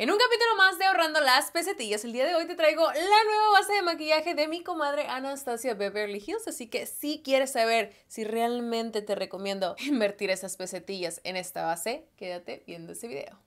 En un capítulo más de Ahorrando las Pesetillas, el día de hoy te traigo la nueva base de maquillaje de mi comadre Anastasia Beverly Hills, así que si quieres saber si realmente te recomiendo invertir esas pesetillas en esta base, quédate viendo ese video.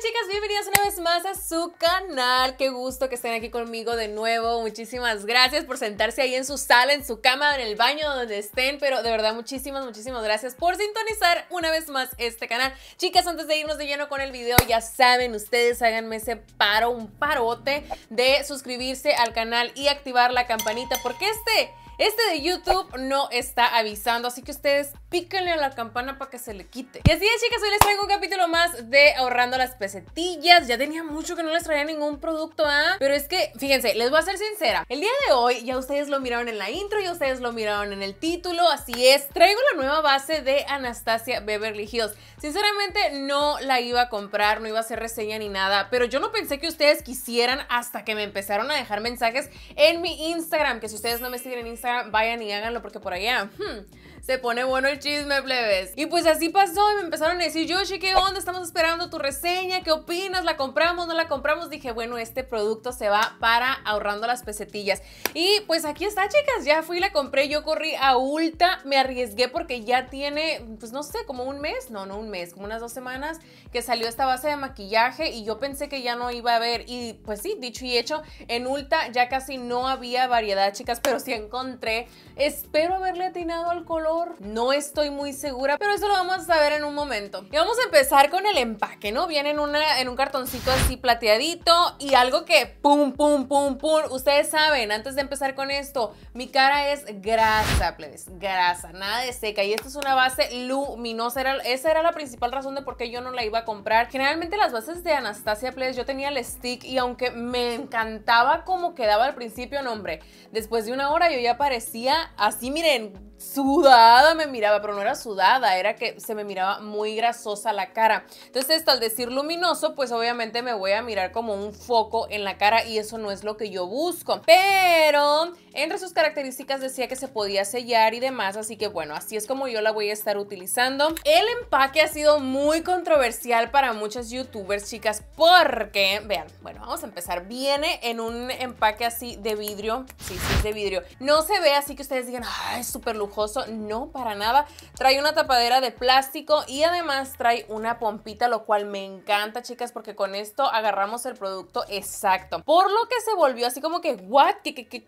chicas? Bienvenidas una vez más a su canal. Qué gusto que estén aquí conmigo de nuevo. Muchísimas gracias por sentarse ahí en su sala, en su cama, en el baño, donde estén. Pero de verdad, muchísimas, muchísimas gracias por sintonizar una vez más este canal. Chicas, antes de irnos de lleno con el video, ya saben, ustedes háganme ese paro, un parote de suscribirse al canal y activar la campanita. Porque este... Este de YouTube no está avisando, así que ustedes píquenle a la campana para que se le quite. Y así es, chicas, hoy les traigo un capítulo más de ahorrando las pesetillas. Ya tenía mucho que no les traía ningún producto, ¿ah? Pero es que, fíjense, les voy a ser sincera. El día de hoy ya ustedes lo miraron en la intro, ya ustedes lo miraron en el título, así es. Traigo la nueva base de Anastasia Beverly Hills. Sinceramente, no la iba a comprar, no iba a hacer reseña ni nada, pero yo no pensé que ustedes quisieran hasta que me empezaron a dejar mensajes en mi Instagram, que si ustedes no me siguen en Instagram, vayan y háganlo porque por allá... Hmm, se pone bueno el chisme, plebes. Y pues así pasó y me empezaron a decir, Yoshi, ¿qué onda? Estamos esperando tu reseña, ¿qué opinas? ¿La compramos? ¿No la compramos? Dije, bueno, este producto se va para ahorrando las pesetillas. Y pues aquí está, chicas, ya fui, la compré, yo corrí a Ulta, me arriesgué porque ya tiene, pues no sé, como un mes, no, no un mes, como unas dos semanas que salió esta base de maquillaje y yo pensé que ya no iba a haber. Y pues sí, dicho y hecho, en Ulta ya casi no había variedad, chicas, pero sí encontré. Espero haberle atinado al color no estoy muy segura, pero eso lo vamos a saber en un momento. Y vamos a empezar con el empaque, ¿no? Viene en, un cartoncito así plateadito y algo que pum, pum, pum, pum. Ustedes saben, antes de empezar con esto, mi cara es grasa, plebes, grasa, nada de seca. Y esto es una base luminosa. esa era la principal razón de por qué yo no la iba a comprar. Generalmente las bases de Anastasia, plebes, yo tenía el stick y aunque me encantaba cómo quedaba al principio, no, hombre, después de una hora yo ya parecía así, miren, sudada me miraba, pero no era sudada, era que se me miraba muy grasosa la cara. Entonces, esto, al decir luminoso, pues obviamente me voy a mirar como un foco en la cara y eso no es lo que yo busco. Pero entre sus características decía que se podía sellar y demás, así que bueno, así es como yo la voy a estar utilizando. El empaque ha sido muy controversial para muchas youtubers, chicas, porque, vean, bueno, vamos a empezar. Viene en un empaque así de vidrio, sí, sí, es de vidrio. No se ve así que ustedes digan, ay, súper lujoso no para nada. Trae una tapadera de plástico y además trae una pompita, lo cual me encanta, chicas, porque con esto agarramos el producto exacto. Por lo que se volvió así como que, what, que, qué que,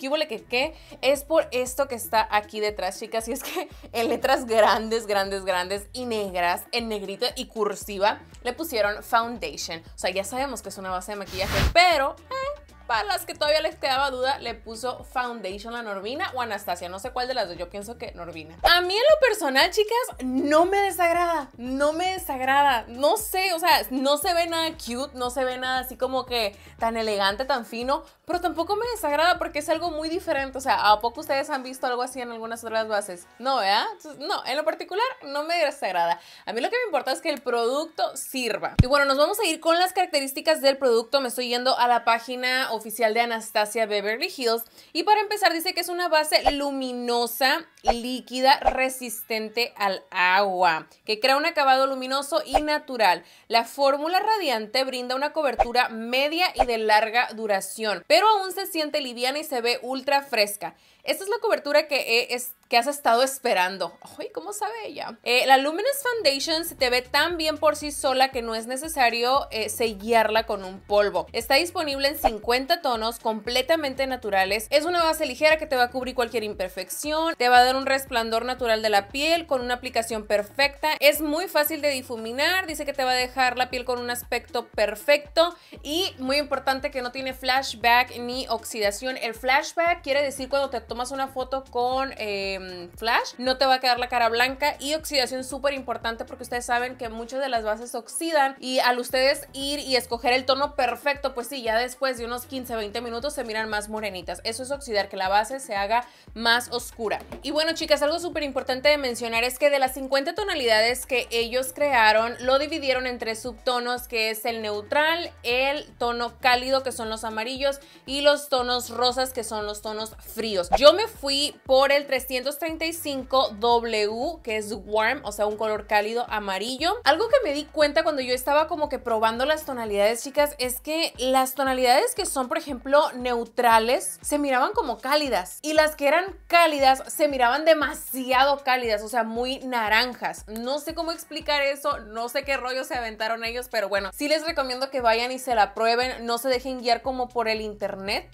que, es por esto que está aquí detrás, chicas. Y es que en letras grandes, grandes, grandes y negras, en negrita y cursiva, le pusieron foundation. O sea, ya sabemos que es una base de maquillaje, pero... Eh, a las que todavía les quedaba duda, le puso Foundation a Norvina o Anastasia, no sé cuál de las dos, yo pienso que Norvina. A mí en lo personal, chicas, no me desagrada, no me desagrada, no sé, o sea, no se ve nada cute, no se ve nada así como que tan elegante, tan fino, pero tampoco me desagrada porque es algo muy diferente, o sea, ¿a poco ustedes han visto algo así en algunas otras bases? No, ¿verdad? no, en lo particular no me desagrada. A mí lo que me importa es que el producto sirva. Y bueno, nos vamos a ir con las características del producto, me estoy yendo a la página oficial oficial de Anastasia Beverly Hills. Y para empezar dice que es una base luminosa líquida resistente al agua, que crea un acabado luminoso y natural. La fórmula radiante brinda una cobertura media y de larga duración, pero aún se siente liviana y se ve ultra fresca. Esta es la cobertura que, es, que has estado esperando. ¡Ay, cómo sabe ella! Eh, la Luminous Foundation se te ve tan bien por sí sola que no es necesario eh, sellarla con un polvo. Está disponible en 50 tonos completamente naturales. Es una base ligera que te va a cubrir cualquier imperfección, te va a un resplandor natural de la piel con una aplicación perfecta. Es muy fácil de difuminar, dice que te va a dejar la piel con un aspecto perfecto y muy importante que no tiene flashback ni oxidación. El flashback quiere decir cuando te tomas una foto con em, flash, no te va a quedar la cara blanca y oxidación súper importante porque ustedes saben que muchas de las bases oxidan y al ustedes ir y escoger el tono perfecto, pues sí, ya después de unos 15-20 minutos se miran más morenitas. Eso es oxidar, que la base se haga más oscura. Y bueno, bueno, chicas, algo súper importante de mencionar es que de las 50 tonalidades que ellos crearon, lo dividieron en tres subtonos, que es el neutral, el tono cálido, que son los amarillos, y los tonos rosas, que son los tonos fríos. Yo me fui por el 335W, que es warm, o sea, un color cálido amarillo. Algo que me di cuenta cuando yo estaba como que probando las tonalidades, chicas, es que las tonalidades que son, por ejemplo, neutrales, se miraban como cálidas, y las que eran cálidas se miraban estaban demasiado cálidas, o sea, muy naranjas. No sé cómo explicar eso, no sé qué rollo se aventaron ellos, pero bueno, sí les recomiendo que vayan y se la prueben, no se dejen guiar como por el internet.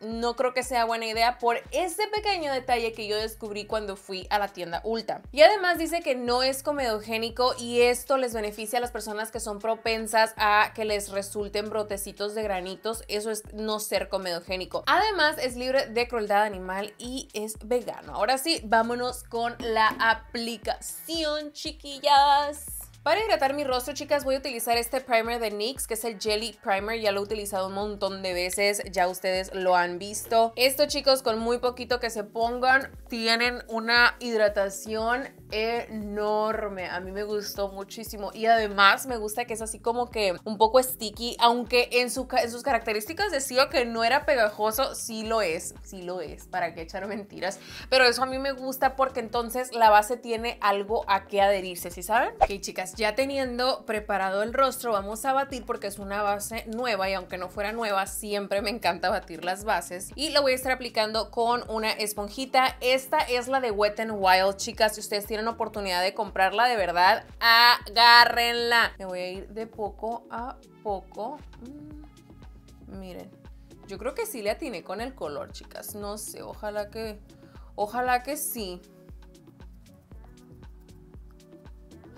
No creo que sea buena idea por ese pequeño detalle que yo descubrí cuando fui a la tienda Ulta. Y además dice que no es comedogénico y esto les beneficia a las personas que son propensas a que les resulten brotecitos de granitos. Eso es no ser comedogénico. Además es libre de crueldad animal y es vegano. Ahora sí sí, vámonos con la aplicación, chiquillas. Para hidratar mi rostro, chicas, voy a utilizar este primer de NYX, que es el Jelly Primer. Ya lo he utilizado un montón de veces, ya ustedes lo han visto. Esto, chicos, con muy poquito que se pongan, tienen una hidratación enorme. A mí me gustó muchísimo. Y además me gusta que es así como que un poco sticky, aunque en, sus características decía que no era pegajoso, sí lo es, sí lo es, para qué echar mentiras. Pero eso a mí me gusta porque entonces la base tiene algo a qué adherirse, ¿sí saben? Ok, chicas, ya teniendo preparado el rostro, vamos a batir porque es una base nueva y aunque no fuera nueva, siempre me encanta batir las bases. Y lo voy a estar aplicando con una esponjita. Esta es la de Wet n Wild, chicas. Si ustedes tienen oportunidad de comprarla, de verdad, agárrenla. Me voy a ir de poco a poco. Mm, miren, yo creo que sí le atiné con el color, chicas. No sé, ojalá que... Ojalá que sí.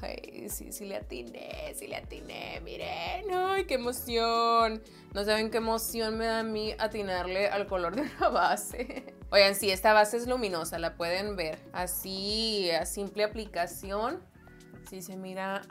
Ay, sí, sí le atiné, sí le atiné, miren, ay, qué emoción. No saben qué emoción me da a mí atinarle al color de una base. Oigan, sí, esta base es luminosa, la pueden ver. Así, a simple aplicación, Si se mira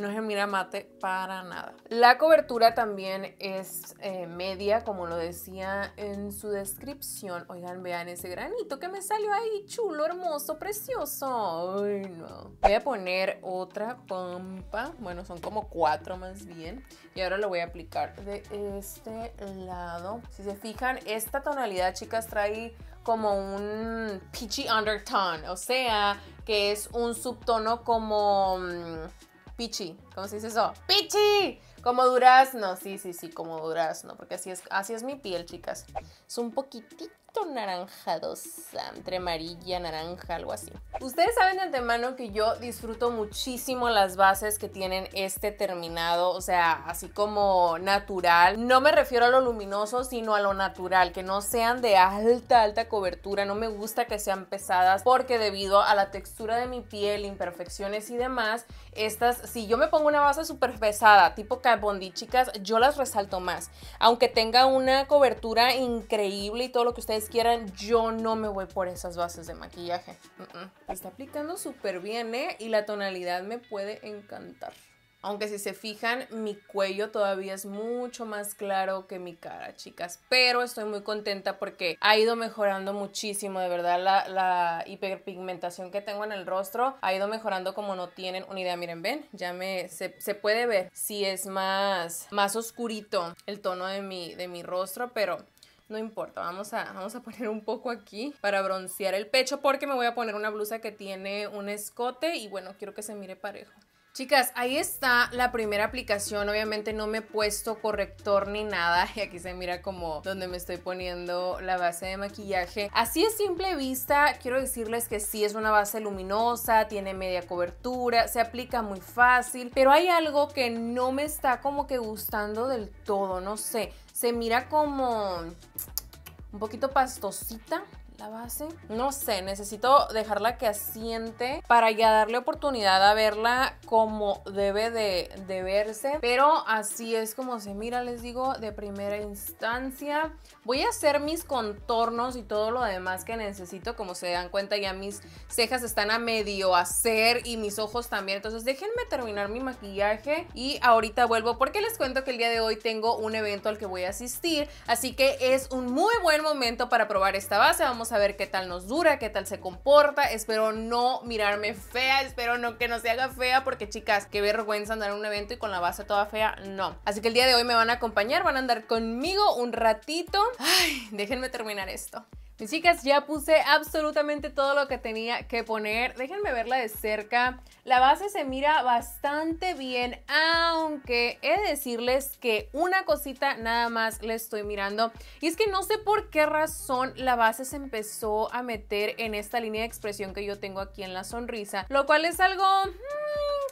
no es en Miramate para nada. La cobertura también es eh, media, como lo decía en su descripción. Oigan, vean ese granito que me salió ahí, chulo, hermoso, precioso. Ay, no. Voy a poner otra pompa, bueno, son como cuatro más bien. Y ahora lo voy a aplicar de este lado. Si se fijan, esta tonalidad, chicas, trae como un peachy undertone, o sea, que es un subtono como mm, Pichi, ¿cómo se dice eso? ¡Pichi! Como durazno, sí, sí, sí, como durazno, porque así es, así es mi piel, chicas. Es un poquitito naranjadosa, entre amarilla, naranja, algo así. Ustedes saben de antemano que yo disfruto muchísimo las bases que tienen este terminado, o sea, así como natural. No me refiero a lo luminoso, sino a lo natural, que no sean de alta, alta cobertura. No me gusta que sean pesadas porque debido a la textura de mi piel, imperfecciones y demás, estas, si yo me pongo una base súper pesada, tipo Kat chicas, yo las resalto más. Aunque tenga una cobertura increíble y todo lo que ustedes quieran, yo no me voy por esas bases de maquillaje. Está aplicando súper bien, ¿eh? Y la tonalidad me puede encantar. Aunque si se fijan, mi cuello todavía es mucho más claro que mi cara, chicas. Pero estoy muy contenta porque ha ido mejorando muchísimo, de verdad. La, hiperpigmentación que tengo en el rostro ha ido mejorando como no tienen una idea. Miren, ven, ya me... Se, se puede ver si es más, más oscurito el tono de mi, de mi rostro, pero no importa, vamos a, vamos a poner un poco aquí para broncear el pecho porque me voy a poner una blusa que tiene un escote y bueno, quiero que se mire parejo. Chicas, ahí está la primera aplicación. Obviamente no me he puesto corrector ni nada. Y aquí se mira como donde me estoy poniendo la base de maquillaje. Así es simple vista, quiero decirles que sí es una base luminosa, tiene media cobertura, se aplica muy fácil. Pero hay algo que no me está como que gustando del todo, no sé. Se mira como un poquito pastosita la base. No sé, necesito dejarla que asiente para ya darle oportunidad a verla como debe de, de verse. Pero así es como se mira, les digo, de primera instancia. Voy a hacer mis contornos y todo lo demás que necesito. Como se dan cuenta, ya mis cejas están a medio hacer y mis ojos también. Entonces déjenme terminar mi maquillaje y ahorita vuelvo porque les cuento que el día de hoy tengo un evento al que voy a asistir. Así que es un muy buen momento para probar esta base. Vamos a ver qué tal nos dura, qué tal se comporta. Espero no mirarme fea, espero no que no se haga fea, porque chicas, qué vergüenza andar en un evento y con la base toda fea, no. Así que el día de hoy me van a acompañar, van a andar conmigo un ratito. Ay, déjenme terminar esto. Mis chicas, ya puse absolutamente todo lo que tenía que poner. Déjenme verla de cerca. La base se mira bastante bien, aunque he de decirles que una cosita nada más le estoy mirando. Y es que no sé por qué razón la base se empezó a meter en esta línea de expresión que yo tengo aquí en la sonrisa, lo cual es algo... Mm,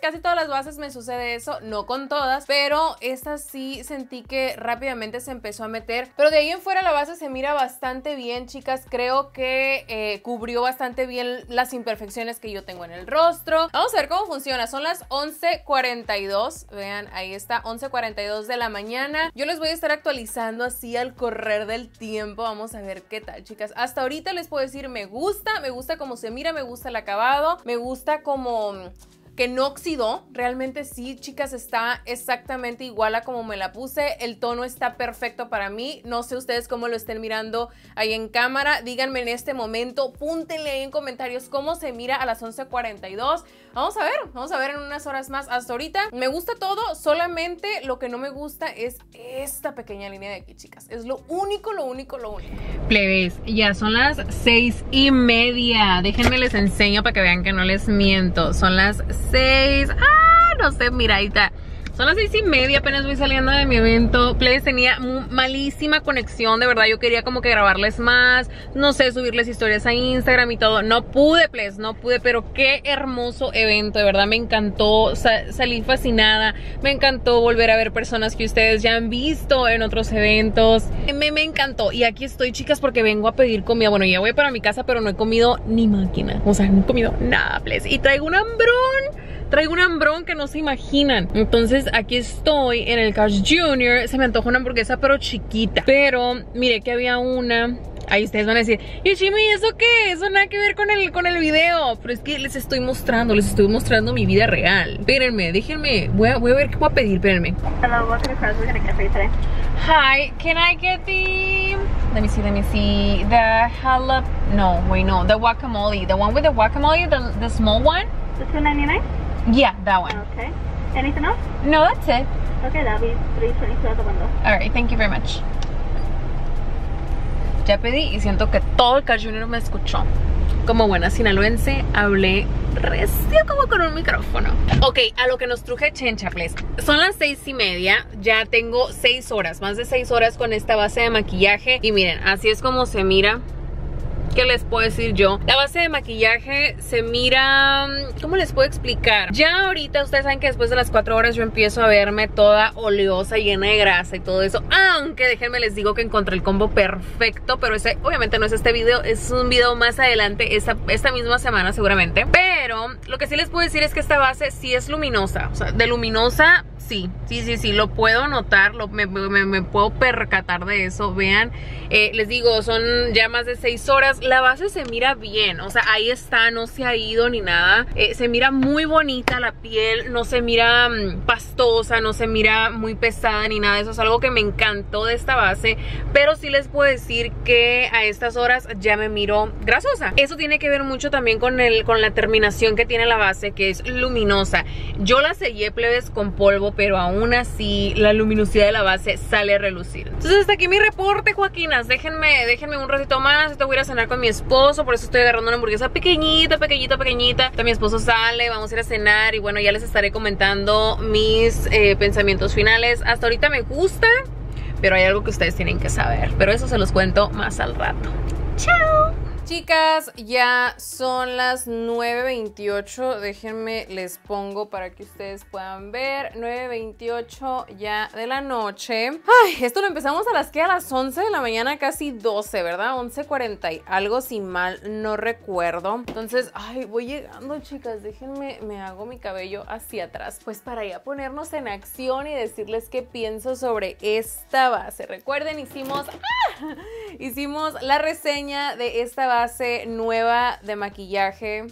casi todas las bases me sucede eso, no con todas, pero esta sí sentí que rápidamente se empezó a meter. Pero de ahí en fuera la base se mira bastante bien, chicas Creo que eh, cubrió bastante bien las imperfecciones que yo tengo en el rostro. Vamos a ver cómo funciona. Son las 11.42. Vean, ahí está, 11.42 de la mañana. Yo les voy a estar actualizando así al correr del tiempo. Vamos a ver qué tal, chicas. Hasta ahorita les puedo decir me gusta, me gusta cómo se mira, me gusta el acabado, me gusta como que no oxidó. Realmente sí, chicas, está exactamente igual a como me la puse. El tono está perfecto para mí. No sé ustedes cómo lo estén mirando ahí en cámara. Díganme en este momento, púntenle en comentarios cómo se mira a las 11.42. Vamos a ver, vamos a ver en unas horas más. Hasta ahorita me gusta todo, solamente lo que no me gusta es esta pequeña línea de aquí, chicas. Es lo único, lo único, lo único. Plebes, ya son las seis y media. Déjenme les enseño para que vean que no les miento. Son las 6. Ah, no sé, miradita. Son las seis y media, apenas voy saliendo de mi evento. Ples, tenía malísima conexión, de verdad. Yo quería como que grabarles más, no sé, subirles historias a Instagram y todo. No pude, Ples, no pude, pero qué hermoso evento, de verdad. Me encantó, salir salí fascinada. Me encantó volver a ver personas que ustedes ya han visto en otros eventos. Me, encantó. Y aquí estoy, chicas, porque vengo a pedir comida. Bueno, ya voy para mi casa, pero no he comido ni máquina. O sea, no he comido nada, Ples Y traigo un hambrón Traigo un hambrón que no se imaginan. Entonces aquí estoy en el Cash Junior. Se me antoja una hamburguesa pero chiquita. Pero mire que había una Ahí ustedes van a decir, ¿y Jimmy, eso qué? Eso nada que ver con el, con el video. Pero es que les estoy mostrando, les estoy mostrando mi vida real. Espérenme, déjenme, voy a, ver qué voy a pedir, espérenme. Hola, ¿puedo Hi, can I get the... Let me see, let me see. The jalap... No, wait, no. The guacamole. The one with the guacamole, the, the small one. The 2.99? Yeah, that one. Okay. Anything else? No, that's it. Okay, that'll be 322 for the window. Alright, thank you very much. Ya pedí y siento que todo el cajunero me escuchó. Como buena sinaloense, hablé recién como con un micrófono. Ok, a lo que nos truje please. Son las seis y media, ya tengo seis horas, más de seis horas con esta base de maquillaje. Y miren, así es como se mira ¿Qué les puedo decir yo? La base de maquillaje se mira... Mm, ¿Cómo les puedo explicar? Ya ahorita ustedes saben que después de las 4 horas yo empiezo a verme toda oleosa, y llena de grasa y todo eso. Aunque déjenme les digo que encontré el combo perfecto, pero ese obviamente no es este video. Es un video más adelante, esta, esta misma semana seguramente. Pero lo que sí les puedo decir es que esta base sí es luminosa. O sea, de luminosa sí, sí, sí, sí, lo puedo notar, lo, me, puedo percatar de eso. Vean, eh, les digo, son ya más de 6 horas la base se mira bien, o sea, ahí está, no se ha ido ni nada. Eh, se mira muy bonita la piel, no se mira mm, pastosa, no se mira muy pesada ni nada. Eso es algo que me encantó de esta base, pero sí les puedo decir que a estas horas ya me miro grasosa. Eso tiene que ver mucho también con, el, con la terminación que tiene la base, que es luminosa. Yo la sellé plebes con polvo, pero aún así la luminosidad de la base sale a relucir. Entonces hasta aquí mi reporte, Joaquinas. Déjenme, déjenme un ratito más, te voy a a cenar con mi esposo, por eso estoy agarrando una hamburguesa pequeñita, pequeñita, pequeñita. Mi esposo sale, vamos a ir a cenar y bueno, ya les estaré comentando mis eh, pensamientos finales. Hasta ahorita me gusta, pero hay algo que ustedes tienen que saber. Pero eso se los cuento más al rato. ¡Chao! Chicas, ya son las 9.28. Déjenme, les pongo para que ustedes puedan ver. 9.28 ya de la noche. Ay, esto lo empezamos a las que a las 11 de la mañana, casi 12, ¿verdad? 11.40 y algo, si mal no recuerdo. Entonces, ay, voy llegando, chicas. Déjenme, me hago mi cabello hacia atrás. Pues para ya ponernos en acción y decirles qué pienso sobre esta base. Recuerden, hicimos, ¡ah! hicimos la reseña de esta base base nueva de maquillaje.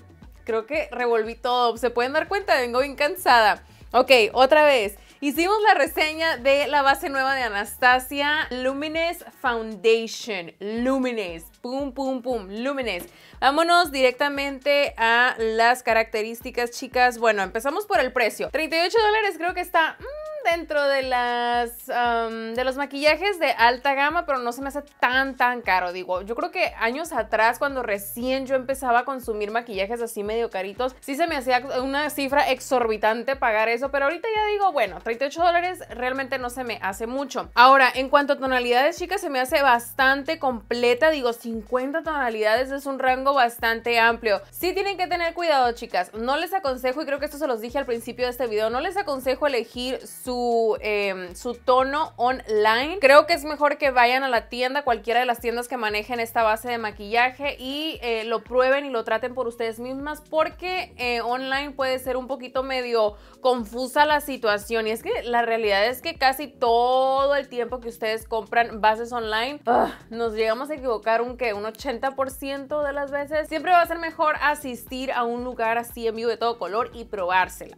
Creo que revolví todo. Se pueden dar cuenta, vengo bien cansada. Ok, otra vez. Hicimos la reseña de la base nueva de Anastasia, Lumines Foundation. Lumines, pum, pum, pum, Lumines. Vámonos directamente a las características, chicas. Bueno, empezamos por el precio. 38 dólares creo que está... Mm, dentro de las de los maquillajes de alta gama, pero no se me hace tan tan caro. Digo, yo creo que años atrás, cuando recién yo empezaba a consumir maquillajes así medio caritos, sí se me hacía una cifra exorbitante pagar eso, pero ahorita ya digo, bueno, 38 dólares realmente no se me hace mucho. Ahora, en cuanto a tonalidades, chicas, se me hace bastante completa. Digo, 50 tonalidades es un rango bastante amplio. Sí tienen que tener cuidado, chicas. No les aconsejo, y creo que esto se los dije al principio de este video, no les aconsejo elegir su Em, su, tono online. Creo que es mejor que vayan a la tienda, cualquiera de las tiendas que manejen esta base de maquillaje y eh, lo prueben y lo traten por ustedes mismas porque eh, online puede ser un poquito medio confusa la situación. Y es que la realidad es que casi todo el tiempo que ustedes compran bases online, ah, nos llegamos a equivocar un que un 80% de las veces. Siempre va a ser mejor asistir a un lugar así en vivo de todo color y probársela.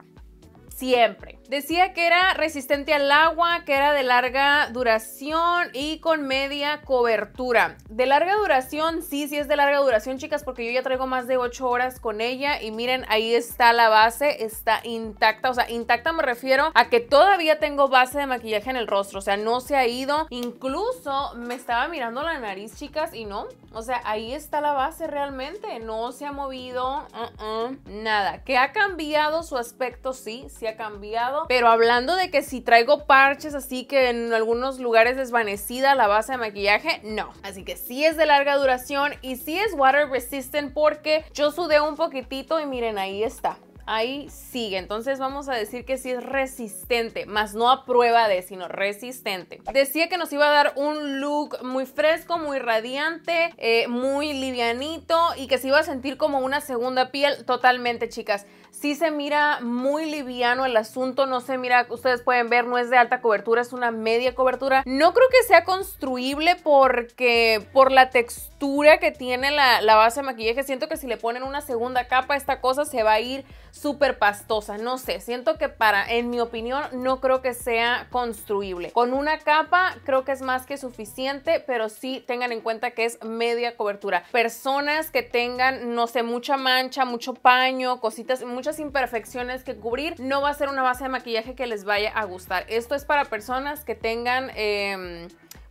Siempre. Decía que era resistente al agua, que era de larga duración y con media cobertura. De larga duración, sí, sí es de larga duración, chicas, porque yo ya traigo más de 8 horas con ella y miren, ahí está la base, está intacta. O sea, intacta me refiero a que todavía tengo base de maquillaje en el rostro, o sea, no se ha ido. Incluso me estaba mirando la nariz, chicas, y no. O sea, ahí está la base realmente, no se ha movido, uh-uh, nada. Que ha cambiado su aspecto, sí, sí ha cambiado pero hablando de que si traigo parches así que en algunos lugares desvanecida la base de maquillaje, no. Así que sí es de larga duración y sí es water resistant porque yo sudé un poquitito y miren, ahí está ahí sigue. Entonces vamos a decir que sí es resistente, más no a prueba de, sino resistente. Decía que nos iba a dar un look muy fresco, muy radiante, eh, muy livianito y que se iba a sentir como una segunda piel totalmente, chicas si se mira muy liviano el asunto, no se mira, ustedes pueden ver, no es de alta cobertura, es una media cobertura. No creo que sea construible porque por la textura que tiene la, base de maquillaje, siento que si le ponen una segunda capa, esta cosa se va a ir súper pastosa, no sé, siento que para, en mi opinión, no creo que sea construible. Con una capa creo que es más que suficiente, pero sí tengan en cuenta que es media cobertura. Personas que tengan, no sé, mucha mancha, mucho paño, cositas, muchas imperfecciones que cubrir, no va a ser una base de maquillaje que les vaya a gustar. Esto es para personas que tengan... Em,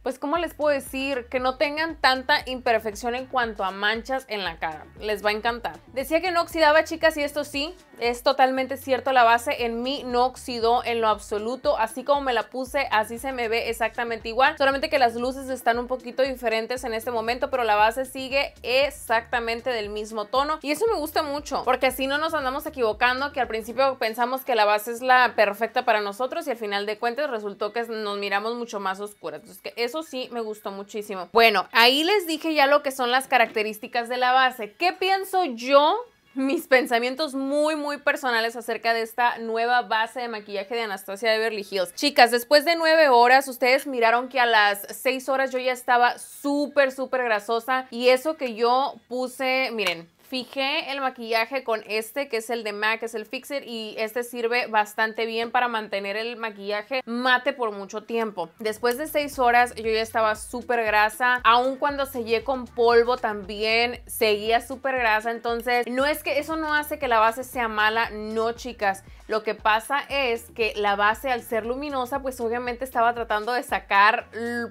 pues ¿cómo les puedo decir? Que no tengan tanta imperfección en cuanto a manchas en la cara. Les va a encantar. Decía que no oxidaba, chicas, y esto sí, es totalmente cierto. La base en mí no oxidó en lo absoluto. Así como me la puse, así se me ve exactamente igual. Solamente que las luces están un poquito diferentes en este momento, pero la base sigue exactamente del mismo tono. Y eso me gusta mucho, porque así no nos andamos equivocando, que al principio pensamos que la base es la perfecta para nosotros y al final de cuentas resultó que nos miramos mucho más oscuras. Entonces, que eso sí me gustó muchísimo. Bueno, ahí les dije ya lo que son las características de la base. ¿Qué pienso yo mis pensamientos muy, muy personales acerca de esta nueva base de maquillaje de Anastasia Beverly Hills. Chicas, después de nueve horas, ustedes miraron que a las seis horas yo ya estaba súper, súper grasosa y eso que yo puse, miren, Fijé el maquillaje con este, que es el de MAC, que es el Fixer, y este sirve bastante bien para mantener el maquillaje mate por mucho tiempo. Después de 6 horas yo ya estaba súper grasa, aun cuando sellé con polvo también seguía súper grasa, entonces no es que eso no hace que la base sea mala, no chicas, lo que pasa es que la base al ser luminosa pues obviamente estaba tratando de sacar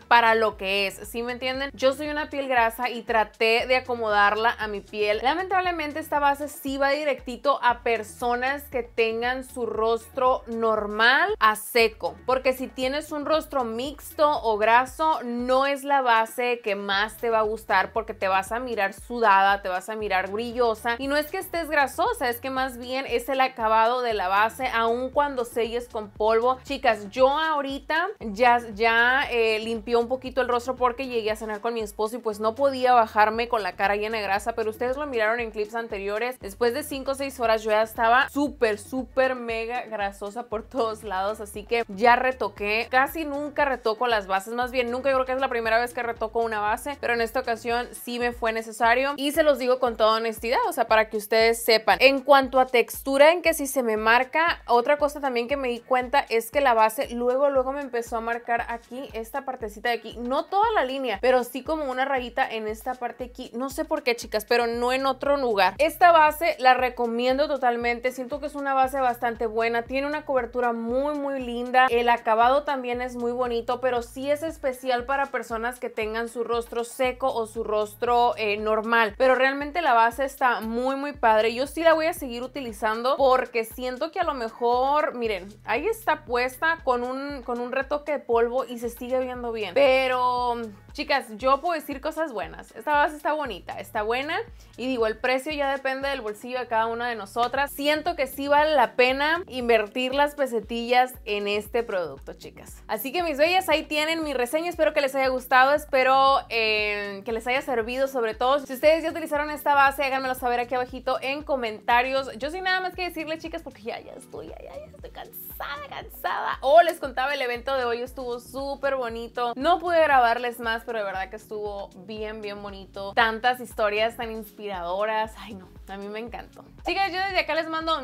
para lo que es, ¿sí me entienden? Yo soy una piel grasa y traté de acomodarla a mi piel. Lamentablemente esta base sí va directito a personas que tengan su rostro normal a seco, porque si tienes un rostro mixto o graso no es la base que más te va a gustar porque te vas a mirar sudada, te vas a mirar brillosa y no es que estés grasosa, es que más bien es el acabado de la base Aún aun cuando selles con polvo. Chicas, yo ahorita ya, ya eh, limpió un poquito el rostro porque llegué a cenar con mi esposo y pues no podía bajarme con la cara llena de grasa, pero ustedes lo miraron en clips anteriores. Después de 5 o 6 horas yo ya estaba súper, súper mega grasosa por todos lados, así que ya retoqué. Casi nunca retoco las bases, más bien nunca, yo creo que es la primera vez que retoco una base, pero en esta ocasión sí me fue necesario y se los digo con toda honestidad, o sea, para que ustedes sepan. En cuanto a textura en que si se me marca otra cosa también que me di cuenta es que la base luego, luego me empezó a marcar aquí, esta partecita de aquí. No toda la línea, pero sí como una rayita en esta parte aquí. No sé por qué, chicas, pero no en otro lugar. Esta base la recomiendo totalmente. Siento que es una base bastante buena. Tiene una cobertura muy, muy linda. El acabado también es muy bonito, pero sí es especial para personas que tengan su rostro seco o su rostro eh, normal. Pero realmente la base está muy, muy padre. Yo sí la voy a seguir utilizando porque siento que a lo mejor, miren, ahí está puesta con un, con un retoque de polvo y se sigue viendo bien. Pero, chicas, yo puedo decir cosas buenas. Esta base está bonita, está buena. Y digo, el precio ya depende del bolsillo de cada una de nosotras. Siento que sí vale la pena invertir las pesetillas en este producto, chicas. Así que mis bellas, ahí tienen mi reseña. Espero que les haya gustado, espero eh, que les haya servido sobre todo. Si ustedes ya utilizaron esta base, háganmelo saber aquí abajito en comentarios. Yo sin nada más que decirles, chicas, porque ya, ya estoy, ay, ay, estoy cansada, cansada. oh, les contaba, el evento de hoy estuvo súper bonito. No pude grabarles más, pero de verdad que estuvo bien, bien bonito. Tantas historias tan inspiradoras. Ay, no, a mí me encantó. Chicas, yo desde acá les mando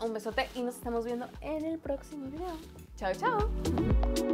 un besote y nos estamos viendo en el próximo video. Chao, chao.